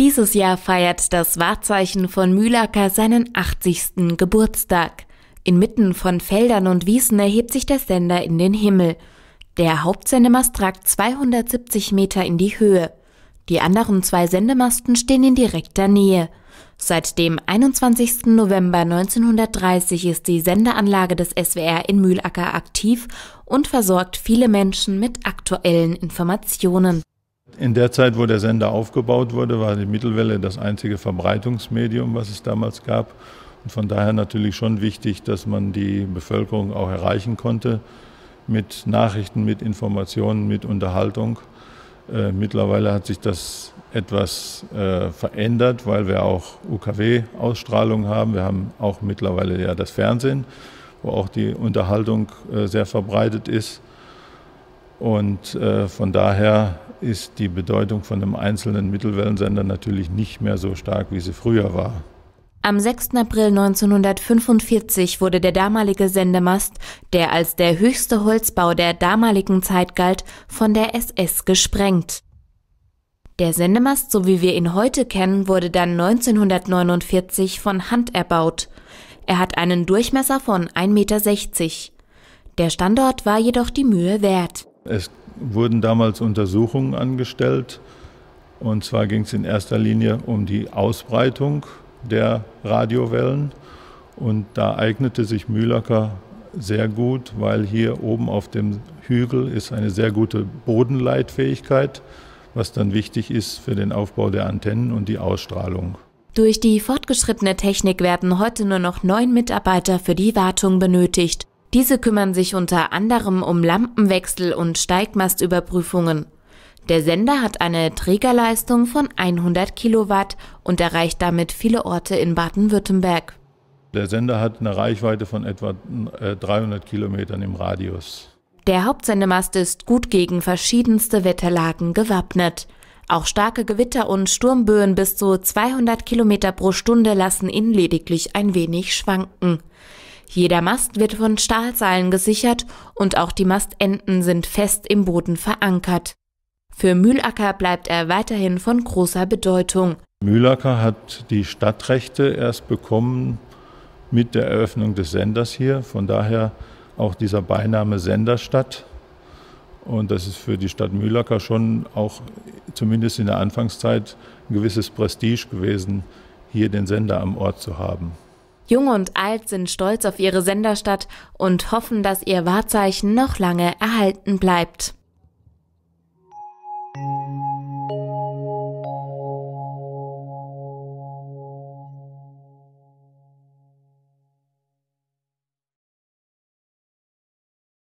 Dieses Jahr feiert das Wahrzeichen von Mühlacker seinen 80. Geburtstag. Inmitten von Feldern und Wiesen erhebt sich der Sender in den Himmel. Der Hauptsendemast ragt 270 Meter in die Höhe. Die anderen zwei Sendemasten stehen in direkter Nähe. Seit dem 21. November 1930 ist die Sendeanlage des SWR in Mühlacker aktiv und versorgt viele Menschen mit aktuellen Informationen. In der Zeit, wo der Sender aufgebaut wurde, war die Mittelwelle das einzige Verbreitungsmedium, was es damals gab. Und von daher natürlich schon wichtig, dass man die Bevölkerung auch erreichen konnte mit Nachrichten, mit Informationen, mit Unterhaltung. Äh, mittlerweile hat sich das etwas äh, verändert, weil wir auch UKW-Ausstrahlung haben. Wir haben auch mittlerweile ja das Fernsehen, wo auch die Unterhaltung äh, sehr verbreitet ist. Und äh, von daher ist die Bedeutung von einem einzelnen Mittelwellensender natürlich nicht mehr so stark, wie sie früher war. Am 6. April 1945 wurde der damalige Sendemast, der als der höchste Holzbau der damaligen Zeit galt, von der SS gesprengt. Der Sendemast, so wie wir ihn heute kennen, wurde dann 1949 von Hand erbaut. Er hat einen Durchmesser von 1,60 Meter. Der Standort war jedoch die Mühe wert. Es wurden damals Untersuchungen angestellt. Und zwar ging es in erster Linie um die Ausbreitung der Radiowellen. Und da eignete sich Mühlacker sehr gut, weil hier oben auf dem Hügel ist eine sehr gute Bodenleitfähigkeit, was dann wichtig ist für den Aufbau der Antennen und die Ausstrahlung. Durch die fortgeschrittene Technik werden heute nur noch neun Mitarbeiter für die Wartung benötigt. Diese kümmern sich unter anderem um Lampenwechsel und Steigmastüberprüfungen. Der Sender hat eine Trägerleistung von 100 Kilowatt und erreicht damit viele Orte in Baden-Württemberg. Der Sender hat eine Reichweite von etwa 300 äh, Kilometern im Radius. Der Hauptsendemast ist gut gegen verschiedenste Wetterlagen gewappnet. Auch starke Gewitter und Sturmböen bis zu 200 Kilometer pro Stunde lassen ihn lediglich ein wenig schwanken. Jeder Mast wird von Stahlseilen gesichert und auch die Mastenden sind fest im Boden verankert. Für Mühlacker bleibt er weiterhin von großer Bedeutung. Mühlacker hat die Stadtrechte erst bekommen mit der Eröffnung des Senders hier. Von daher auch dieser Beiname Senderstadt. Und das ist für die Stadt Mühlacker schon auch zumindest in der Anfangszeit ein gewisses Prestige gewesen, hier den Sender am Ort zu haben. Jung und alt sind stolz auf ihre Senderstadt und hoffen, dass ihr Wahrzeichen noch lange erhalten bleibt.